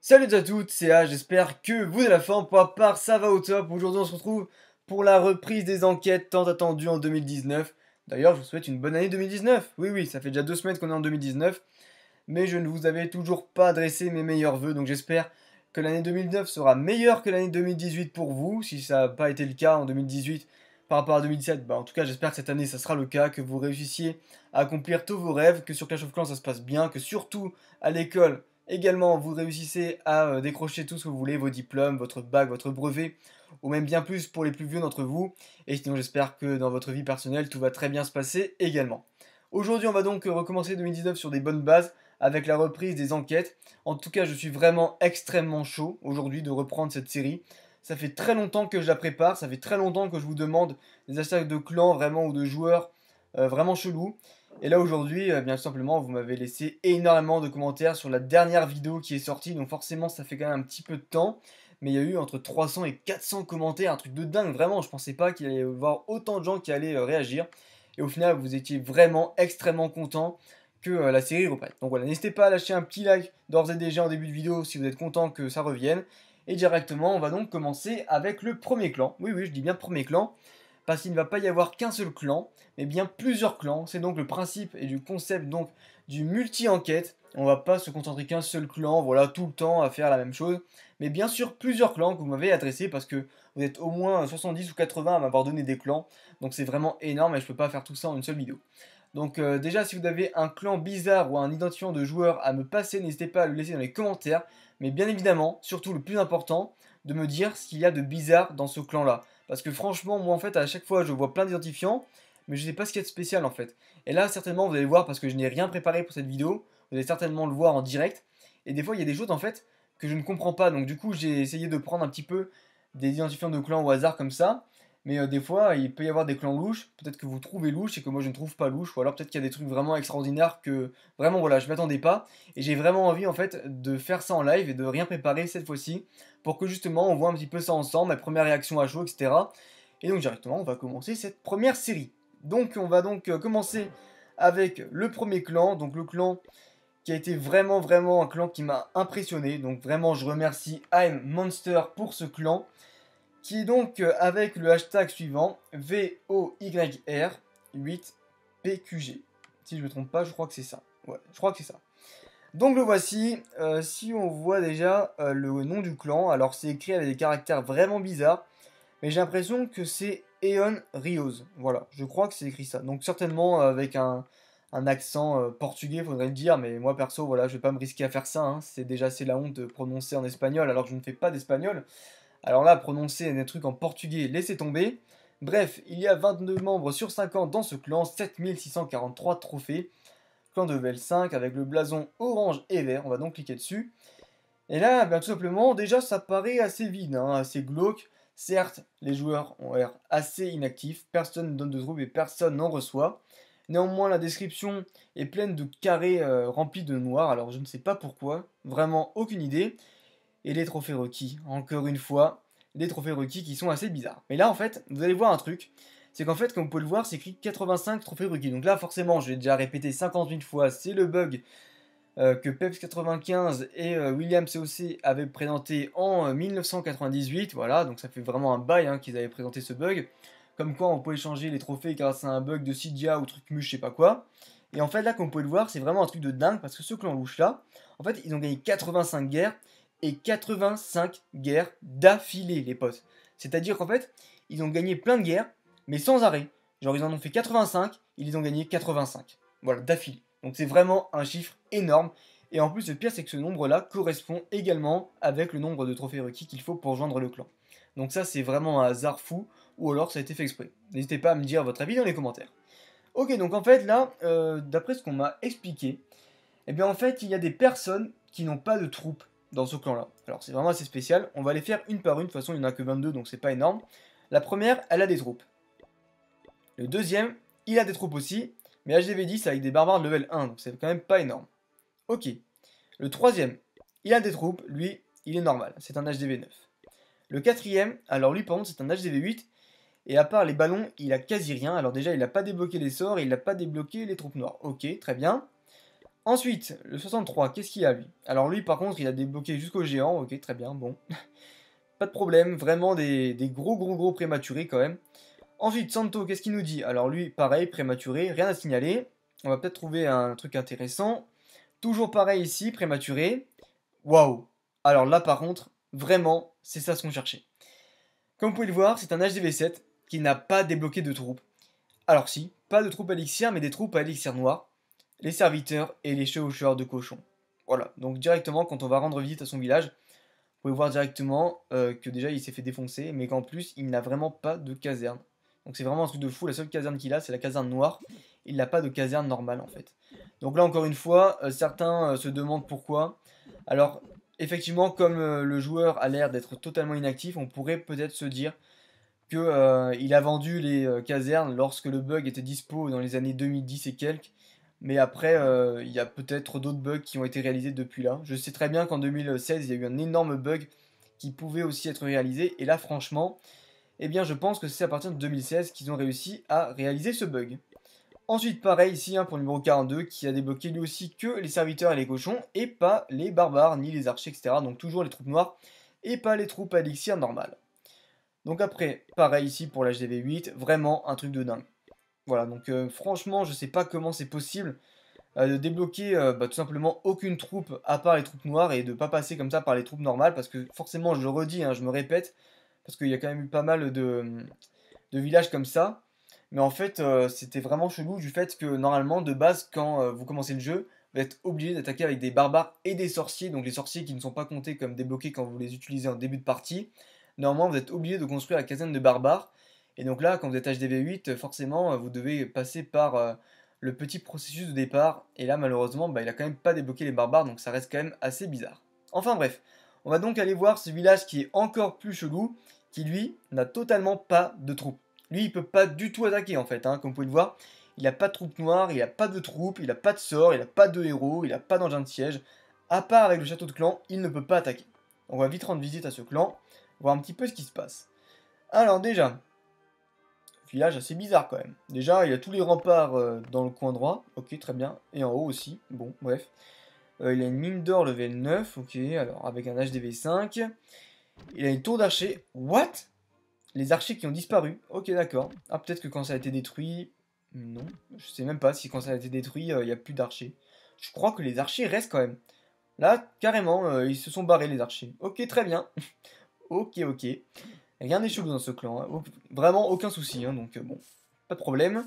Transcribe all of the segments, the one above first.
Salut à toutes, c'est A, j'espère que vous avez la forme, pour part ça va au top. Aujourd'hui on se retrouve pour la reprise des enquêtes tant attendues en 2019. D'ailleurs je vous souhaite une bonne année 2019. Oui oui, ça fait déjà deux semaines qu'on est en 2019. Mais je ne vous avais toujours pas adressé mes meilleurs voeux, donc j'espère que l'année 2019 sera meilleure que l'année 2018 pour vous. Si ça n'a pas été le cas en 2018, par rapport à 2017. Bah, en tout cas, j'espère que cette année, ça sera le cas, que vous réussissiez à accomplir tous vos rêves, que sur Clash of Clans, ça se passe bien, que surtout à l'école, également, vous réussissez à euh, décrocher tout ce que vous voulez, vos diplômes, votre bac, votre brevet, ou même bien plus pour les plus vieux d'entre vous. Et sinon, j'espère que dans votre vie personnelle, tout va très bien se passer également. Aujourd'hui, on va donc euh, recommencer 2019 sur des bonnes bases avec la reprise des enquêtes. En tout cas, je suis vraiment extrêmement chaud aujourd'hui de reprendre cette série. Ça fait très longtemps que je la prépare, ça fait très longtemps que je vous demande des hashtags de clans vraiment ou de joueurs euh, vraiment chelous. Et là aujourd'hui, euh, bien simplement, vous m'avez laissé énormément de commentaires sur la dernière vidéo qui est sortie, donc forcément ça fait quand même un petit peu de temps. Mais il y a eu entre 300 et 400 commentaires, un truc de dingue, vraiment, je pensais pas qu'il allait y avoir autant de gens qui allaient euh, réagir. Et au final, vous étiez vraiment extrêmement content que la série reprenne. Donc voilà, n'hésitez pas à lâcher un petit like d'ores et déjà en début de vidéo si vous êtes content que ça revienne. Et directement, on va donc commencer avec le premier clan. Oui, oui, je dis bien premier clan, parce qu'il ne va pas y avoir qu'un seul clan, mais bien plusieurs clans. C'est donc le principe et du concept donc du multi-enquête. On va pas se concentrer qu'un seul clan, voilà, tout le temps à faire la même chose. Mais bien sûr, plusieurs clans que vous m'avez adressé parce que vous êtes au moins 70 ou 80 à m'avoir donné des clans. Donc c'est vraiment énorme et je ne peux pas faire tout ça en une seule vidéo. Donc euh, déjà, si vous avez un clan bizarre ou un identifiant de joueur à me passer, n'hésitez pas à le laisser dans les commentaires. Mais bien évidemment, surtout le plus important, de me dire ce qu'il y a de bizarre dans ce clan-là. Parce que franchement, moi en fait, à chaque fois, je vois plein d'identifiants, mais je ne sais pas ce qu'il y a de spécial en fait. Et là, certainement, vous allez voir, parce que je n'ai rien préparé pour cette vidéo, vous allez certainement le voir en direct. Et des fois, il y a des choses en fait que je ne comprends pas. Donc du coup, j'ai essayé de prendre un petit peu des identifiants de clan au hasard comme ça. Mais euh, des fois, il peut y avoir des clans louches. Peut-être que vous trouvez louche et que moi je ne trouve pas louche. Ou alors peut-être qu'il y a des trucs vraiment extraordinaires que vraiment, voilà, je m'attendais pas. Et j'ai vraiment envie en fait de faire ça en live et de rien préparer cette fois-ci pour que justement on voit un petit peu ça ensemble, la première réaction à chaud, etc. Et donc directement, on va commencer cette première série. Donc on va donc euh, commencer avec le premier clan, donc le clan qui a été vraiment vraiment un clan qui m'a impressionné. Donc vraiment je remercie I'm Monster pour ce clan qui est donc euh, avec le hashtag suivant VOYR8PQG. Si je ne me trompe pas, je crois que c'est ça. Ouais, je crois que c'est ça. Donc le voici, euh, si on voit déjà euh, le nom du clan, alors c'est écrit avec des caractères vraiment bizarres, mais j'ai l'impression que c'est Eon Rios, voilà, je crois que c'est écrit ça. Donc certainement avec un, accent portugais, faudrait le dire, mais moi perso, voilà, je vais pas me risquer à faire ça, hein. c'est déjà assez la honte de prononcer en espagnol alors que je ne fais pas d'espagnol. Alors là, prononcer des trucs en portugais, laissez tomber. Bref, il y a 22 membres sur 50 dans ce clan, 7643 trophées. Clan de level 5 avec le blason orange et vert, on va donc cliquer dessus. Et là, ben, tout simplement, déjà ça paraît assez vide, hein, assez glauque. Certes, les joueurs ont l'air assez inactifs, personne ne donne de troubles et personne n'en reçoit. Néanmoins, la description est pleine de carrés euh, remplis de noir, alors je ne sais pas pourquoi, vraiment aucune idée et les trophées requis. Encore une fois, les trophées requis qui sont assez bizarres. Mais là, en fait, vous allez voir un truc. C'est qu'en fait, comme on peut le voir, c'est écrit 85 trophées requis. Donc là, forcément, je l'ai déjà répété 000 fois, c'est le bug euh, que Peps95 et euh, William COC avaient présenté en 1998. Euh, voilà, donc ça fait vraiment un bail hein, qu'ils avaient présenté ce bug. Comme quoi, on peut échanger les trophées car c'est un bug de Cydia ou truc mu, je sais pas quoi. Et en fait, là, comme vous pouvez le voir, c'est vraiment un truc de dingue parce que ce clan louche là, en fait, ils ont gagné 85 guerres et 85 guerres d'affilée, les potes. C'est-à-dire qu'en fait, ils ont gagné plein de guerres, mais sans arrêt. Genre, ils en ont fait 85, ils ont gagné 85. Voilà, d'affilée. Donc c'est vraiment un chiffre énorme. Et en plus, le pire, c'est que ce nombre-là correspond également avec le nombre de trophées requis qu'il faut pour joindre le clan. Donc ça, c'est vraiment un hasard fou, ou alors ça a été fait exprès. N'hésitez pas à me dire votre avis dans les commentaires. Ok, donc en fait, là, euh, d'après ce qu'on m'a expliqué, et eh bien en fait, il y a des personnes qui n'ont pas de troupes dans ce clan-là. Alors c'est vraiment assez spécial, on va les faire une par une, de toute façon il n'y en a que 22 donc c'est pas énorme. La première, elle a des troupes. Le deuxième, il a des troupes aussi, mais HDV10 avec des barbares de level 1, donc c'est quand même pas énorme. Ok. Le troisième, il a des troupes, lui, il est normal, c'est un HDV9. Le quatrième, alors lui par contre c'est un HDV8, et à part les ballons, il a quasi rien. Alors déjà, il n'a pas débloqué les sorts, il n'a pas débloqué les troupes noires. Ok, très bien. Ensuite, le 63, qu'est-ce qu'il a lui Alors lui par contre il a débloqué jusqu'au géant, ok très bien, bon. Pas de problème, vraiment des, gros gros gros prématurés quand même. Ensuite, Santo, qu'est-ce qu'il nous dit Alors lui, pareil, prématuré, rien à signaler. On va peut-être trouver un truc intéressant. Toujours pareil ici, prématuré. Waouh Alors là par contre, vraiment, c'est ça ce qu'on cherchait. Comme vous pouvez le voir, c'est un HDV7 qui n'a pas débloqué de troupes. Alors si, pas de troupes à mais des troupes à élixir noir les serviteurs et les chevaucheurs de cochons. Voilà, donc directement quand on va rendre visite à son village, vous pouvez voir directement euh, que déjà il s'est fait défoncer, mais qu'en plus il n'a vraiment pas de caserne. Donc c'est vraiment un truc de fou, la seule caserne qu'il a c'est la caserne noire, il n'a pas de caserne normale en fait. Donc là encore une fois, euh, certains euh, se demandent pourquoi. Alors effectivement comme le joueur a l'air d'être totalement inactif, on pourrait peut-être se dire qu'il a vendu les casernes lorsque le bug était dispo dans les années 2010 et quelques, mais après, euh, il y a peut-être d'autres bugs qui ont été réalisés depuis là. Je sais très bien qu'en 2016, il y a eu un énorme bug qui pouvait aussi être réalisé. Et là, franchement, eh bien, je pense que c'est à partir de 2016 qu'ils ont réussi à réaliser ce bug. Ensuite, pareil ici hein, pour le numéro 42, qui a débloqué lui aussi que les serviteurs et les cochons, et pas les barbares, ni les archers, etc. Donc toujours les troupes noires, et pas les troupes à normales. Donc après, pareil ici pour la HDV 8 vraiment un truc de dingue. Voilà, donc euh, franchement, je sais pas comment c'est possible euh, de débloquer euh, bah, tout simplement aucune troupe à part les troupes noires et de pas passer comme ça par les troupes normales parce que forcément, je le redis, hein, je me répète, parce qu'il y a quand même eu pas mal de, de villages comme ça. Mais en fait, c'était vraiment chelou du fait que normalement, de base, quand vous commencez le jeu, vous êtes obligé d'attaquer avec des barbares et des sorciers, donc les sorciers qui ne sont pas comptés comme débloqués quand vous les utilisez en début de partie. Normalement, vous êtes obligé de construire la caserne de barbares et donc là, quand vous êtes HDV8, euh, forcément, euh, vous devez passer par euh, le petit processus de départ. Et là, malheureusement, bah, il a quand même pas débloqué les barbares, donc ça reste quand même assez bizarre. Enfin bref, on va donc aller voir ce village qui est encore plus chelou, qui lui n'a totalement pas de troupes. Lui, il peut pas du tout attaquer en fait, hein, comme vous pouvez le voir. Il n'a pas de troupes noires, il n'a pas de troupes, il n'a pas de sorts, il n'a pas de héros, il n'a pas d'engin de siège. À part avec le château de clan, il ne peut pas attaquer. On va vite rendre visite à ce clan, voir un petit peu ce qui se passe. Alors déjà, village assez bizarre quand même. Déjà, il y a tous les remparts euh, dans le coin droit, ok, très bien, et en haut aussi, bon, bref. Euh, il a une mine d'or level 9, ok, alors avec un HDV 5. Il a une tour d'archer, what Les archers qui ont disparu, ok, d'accord. Ah, peut-être que quand ça a été détruit, non, je sais même pas si quand ça a été détruit, euh, il ya a plus d'archers. Je crois que les archers restent quand même. Là, carrément, ils se sont barrés les archers. Ok, très bien. ok, ok. Rien n'est chelou dans ce clan, hein. vraiment aucun souci, hein, donc euh, bon, pas de problème.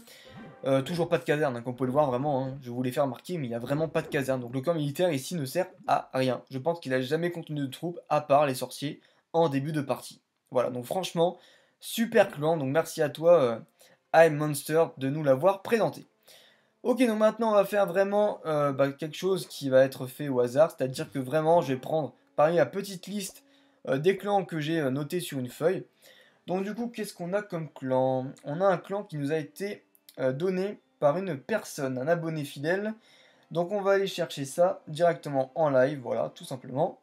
Euh, toujours pas de caserne, qu'on hein, comme vous pouvez le voir vraiment, je voulais faire remarquer, mais il n'y a vraiment pas de caserne. Donc le camp militaire ici ne sert à rien. Je pense qu'il n'a jamais contenu de troupes, à part les sorciers, en début de partie. Voilà, donc franchement, super clan, donc merci à toi, euh, I'm Monster, de nous l'avoir présenté. Ok, donc maintenant on va faire vraiment bah, quelque chose qui va être fait au hasard, c'est-à-dire que vraiment je vais prendre parmi la petite liste euh, des clans que j'ai euh, notés sur une feuille. Donc du coup, qu'est-ce qu'on a comme clan On a un clan qui nous a été euh, donné par une personne, un abonné fidèle. Donc on va aller chercher ça directement en live, voilà, tout simplement.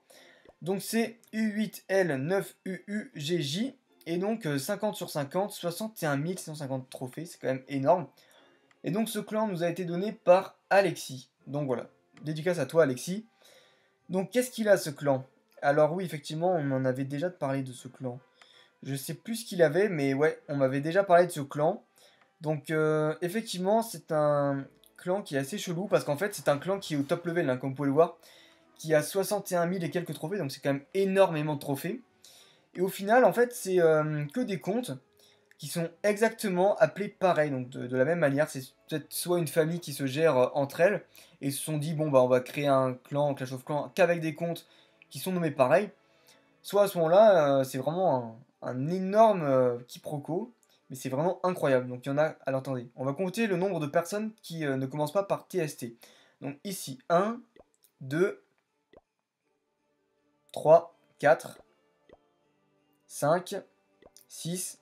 Donc c'est U8L9UUGJ. Et donc 50 sur 50, 61 150 trophées, c'est quand même énorme. Et donc ce clan nous a été donné par Alexis. Donc voilà, dédicace à toi Alexis. Donc qu'est-ce qu'il a ce clan alors oui, effectivement, on en avait déjà parlé de ce clan. Je sais plus ce qu'il avait, mais ouais, on m'avait déjà parlé de ce clan. Donc euh, effectivement, c'est un clan qui est assez chelou, parce qu'en fait, c'est un clan qui est au top level, hein, comme vous pouvez le voir, qui a 61 000 et quelques trophées, donc c'est quand même énormément de trophées. Et au final, en fait, c'est euh, que des comptes qui sont exactement appelés pareil, donc de, la même manière. C'est peut-être soit une famille qui se gère euh, entre elles, et se sont dit, bon, bah on va créer un clan, Clash of Clans, qu'avec des comptes qui sont nommés pareil, soit à ce moment-là, euh, c'est vraiment un, énorme euh, quiproquo, mais c'est vraiment incroyable. Donc il y en a, alors attendez, on va compter le nombre de personnes qui euh, ne commencent pas par TST. Donc ici, 1, 2, 3, 4, 5, 6,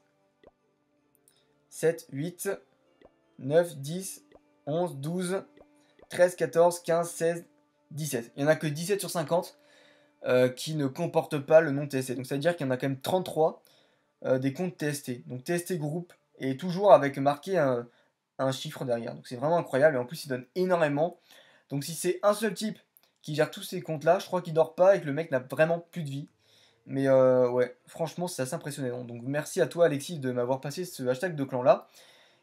7, 8, 9, 10, 11, 12, 13, 14, 15, 16, 17. Il n'y en a que 17 sur 50. Euh, qui ne comporte pas le nom TST. Donc, ça veut dire qu'il y en a quand même 33 euh, des comptes TST. Donc, TST Group est toujours avec marqué un, un chiffre derrière. Donc, c'est vraiment incroyable. Et en plus, il donne énormément. Donc, si c'est un seul type qui gère tous ces comptes-là, je crois qu'il dort pas et que le mec n'a vraiment plus de vie. Mais euh, ouais, franchement, c'est assez impressionnant. Donc merci à toi, Alexis, de m'avoir passé ce hashtag de clan-là.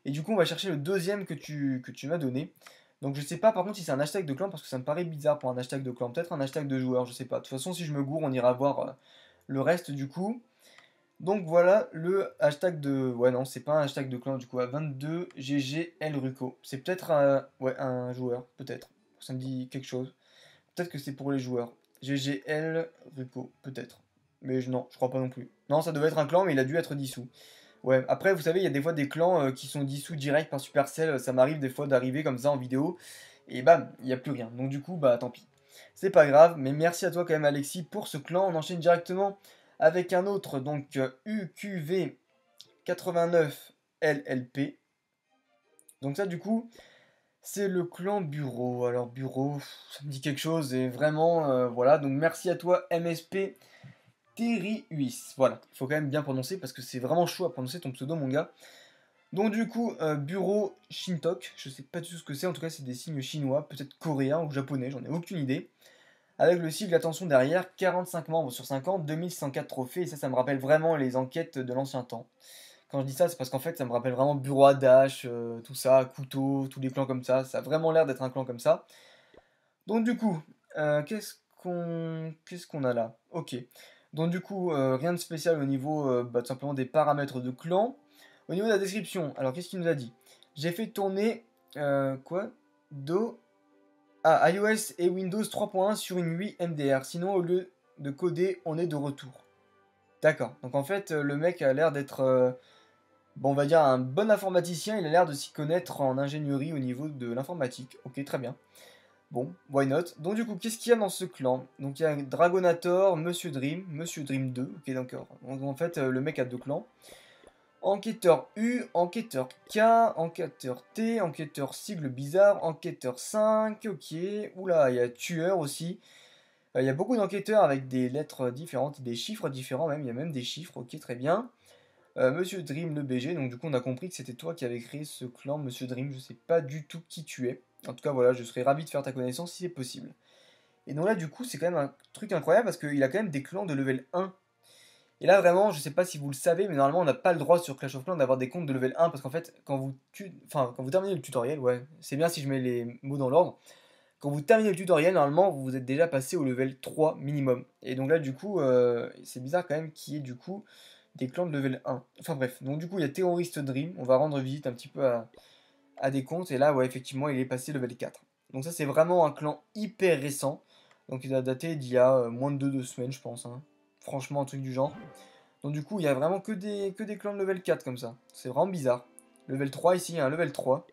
Et du coup, on va chercher le deuxième que tu, que tu m'as donné. Donc je sais pas par contre si c'est un hashtag de clan parce que ça me paraît bizarre pour un hashtag de clan. Peut-être un hashtag de joueur, je sais pas. De toute façon, si je me gourre, on ira voir euh, le reste du coup. Donc voilà le hashtag de. Ouais, non, c'est pas un hashtag de clan du coup. À 22 ggLruco. C'est peut-être ouais, un joueur, peut-être. Ça me dit quelque chose. Peut-être que c'est pour les joueurs. ggLruco, peut-être. Mais non, je crois pas non plus. Non, ça devait être un clan, mais il a dû être dissous. Ouais, après, vous savez, il y a des fois des clans euh, qui sont dissous direct par Supercell. Euh, ça m'arrive des fois d'arriver comme ça en vidéo. Et bam, il n'y a plus rien. Donc du coup, bah tant pis. C'est pas grave, mais merci à toi quand même Alexis pour ce clan. On enchaîne directement avec un autre, donc UQV89LLP. Euh, donc ça du coup, c'est le clan Bureau. Alors Bureau, ça me dit quelque chose et vraiment, voilà. Donc merci à toi MSP Huis. Voilà, il faut quand même bien prononcer parce que c'est vraiment chaud à prononcer ton pseudo, mon gars. Donc du coup, euh, bureau Shintok, je sais pas du tout ce que c'est, en tout cas c'est des signes chinois, peut-être coréens ou japonais, j'en ai aucune idée. Avec le sigle, attention derrière, 45 membres sur 50, 2104 trophées, et ça, ça me rappelle vraiment les enquêtes de l'ancien temps. Quand je dis ça, c'est parce qu'en fait, ça me rappelle vraiment bureau à dash, euh, tout ça, couteau, tous les clans comme ça, ça a vraiment l'air d'être un clan comme ça. Donc du coup, euh, qu'est-ce qu'on qu'est-ce qu'on a là Ok. Donc du coup, euh, rien de spécial au niveau euh, bah, simplement des paramètres de clan. Au niveau de la description, alors qu'est-ce qu'il nous a dit J'ai fait tourner euh, quoi Do à ah, iOS et Windows 3.1 sur une 8 MDR. Sinon, au lieu de coder, on est de retour. D'accord. Donc en fait, le mec a l'air d'être, bon, on va dire un bon informaticien. Il a l'air de s'y connaître en ingénierie au niveau de l'informatique. Ok, très bien. Bon, why not Donc du coup, qu'est-ce qu'il y a dans ce clan Donc il y a Dragonator, Monsieur Dream, Monsieur Dream 2, ok d'accord. Donc en fait, euh, le mec a deux clans. Enquêteur U, Enquêteur K, Enquêteur T, Enquêteur sigle bizarre, Enquêteur 5, ok. Oula, il y a Tueur aussi. Euh, il y a beaucoup d'enquêteurs avec des lettres différentes, des chiffres différents même, il y a même des chiffres, ok très bien. Euh, Monsieur Dream, le BG, donc du coup on a compris que c'était toi qui avais créé ce clan, Monsieur Dream, je sais pas du tout qui tu es. En tout cas, voilà, je serais ravi de faire ta connaissance si c'est possible. Et donc là, du coup, c'est quand même un truc incroyable parce qu'il a quand même des clans de level 1. Et là, vraiment, je sais pas si vous le savez, mais normalement, on n'a pas le droit sur Clash of Clans d'avoir des comptes de level 1 parce qu'en fait, quand vous, tu... enfin, quand vous terminez le tutoriel, ouais, c'est bien si je mets les mots dans l'ordre. Quand vous terminez le tutoriel, normalement, vous êtes déjà passé au level 3 minimum. Et donc là, du coup, euh, c'est bizarre quand même qu'il y ait du coup des clans de level 1. Enfin bref, donc du coup, il y a Terroriste Dream. On va rendre visite un petit peu à, à des comptes. Et là, ouais, effectivement, il est passé level 4. Donc ça, c'est vraiment un clan hyper récent. Donc il a daté d'il y a euh, moins de 2 deux, semaines, je pense. Hein. Franchement, un truc du genre. Donc du coup, il y a vraiment que des, que des clans de level 4 comme ça. C'est vraiment bizarre. Level 3, ici, il y a un level 3.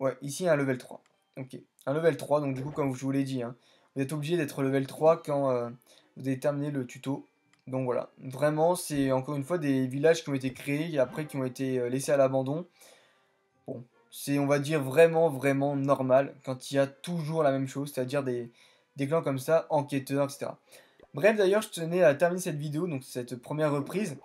Ouais, ici, un level 3. Ok. Un level 3, donc du coup, comme je vous l'ai dit, hein, vous êtes obligé d'être level 3 quand euh, vous avez terminé le tuto. Donc voilà, vraiment, c'est encore une fois des villages qui ont été créés et après qui ont été euh, laissés à l'abandon. Bon, c'est, on va dire, vraiment, vraiment normal quand il y a toujours la même chose, c'est-à-dire des, clans comme ça, enquêteurs, etc. Bref, d'ailleurs, je tenais à terminer cette vidéo, donc cette première reprise,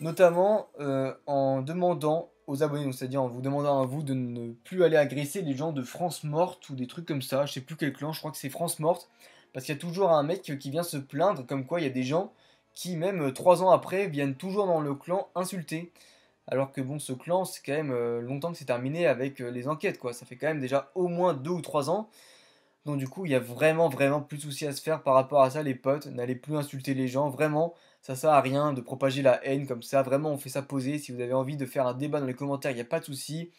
notamment euh, en demandant aux abonnés, c'est-à-dire en vous demandant à vous de ne plus aller agresser les gens de France Morte ou des trucs comme ça, je sais plus quel clan, je crois que c'est France Morte, parce qu'il y a toujours un mec qui vient se plaindre comme quoi il y a des gens qui, même euh, trois ans après, viennent toujours dans le clan insulter. Alors que bon, ce clan, c'est quand même euh, longtemps que c'est terminé avec euh, les enquêtes, quoi. Ça fait quand même déjà au moins deux ou trois ans. Donc du coup, il y a vraiment, vraiment plus de soucis à se faire par rapport à ça, les potes. N'allez plus insulter les gens, vraiment. Ça sert à rien de propager la haine comme ça. Vraiment, on fait ça poser. Si vous avez envie de faire un débat dans les commentaires, il n'y a pas de souci.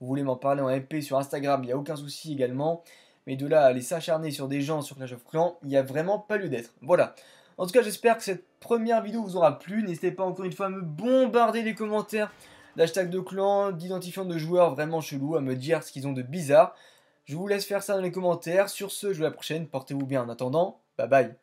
Vous voulez m'en parler en MP sur Instagram, il n'y a aucun souci également. Mais de là à aller s'acharner sur des gens sur Clash of Clans, il n'y a vraiment pas lieu d'être. Voilà. En tout cas, j'espère que cette première vidéo vous aura plu. N'hésitez pas encore une fois à me bombarder les commentaires d'hashtags de clans, d'identifiants de joueurs vraiment chelous, à me dire ce qu'ils ont de bizarre. Je vous laisse faire ça dans les commentaires. Sur ce, je vous à la prochaine. Portez-vous bien en attendant. Bye bye.